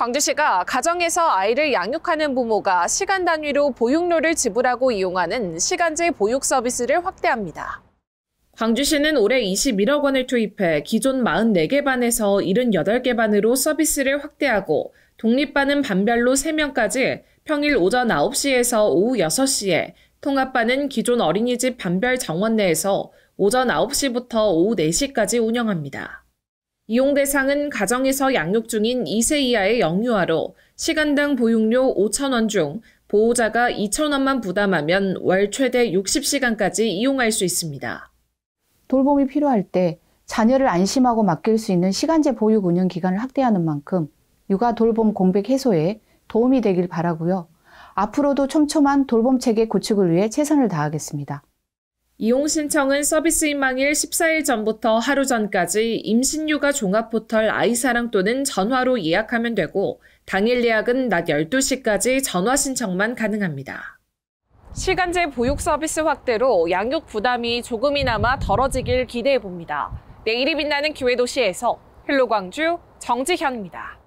광주시가 가정에서 아이를 양육하는 부모가 시간 단위로 보육료를 지불하고 이용하는 시간제 보육 서비스를 확대합니다. 광주시는 올해 21억 원을 투입해 기존 44개 반에서 78개 반으로 서비스를 확대하고 독립반은 반별로 3명까지 평일 오전 9시에서 오후 6시에 통합반은 기존 어린이집 반별 정원 내에서 오전 9시부터 오후 4시까지 운영합니다. 이용 대상은 가정에서 양육 중인 2세 이하의 영유아로 시간당 보육료 5천원중 보호자가 2천원만 부담하면 월 최대 60시간까지 이용할 수 있습니다. 돌봄이 필요할 때 자녀를 안심하고 맡길 수 있는 시간제 보육 운영 기간을 확대하는 만큼 육아 돌봄 공백 해소에 도움이 되길 바라고요. 앞으로도 촘촘한 돌봄 체계 구축을 위해 최선을 다하겠습니다. 이용 신청은 서비스인 망일 14일 전부터 하루 전까지 임신육아 종합 포털 아이사랑 또는 전화로 예약하면 되고 당일 예약은 낮 12시까지 전화 신청만 가능합니다. 시간제 보육 서비스 확대로 양육 부담이 조금이나마 덜어지길 기대해 봅니다. 내일이 빛나는 기회도시에서 헬로광주 정지현입니다.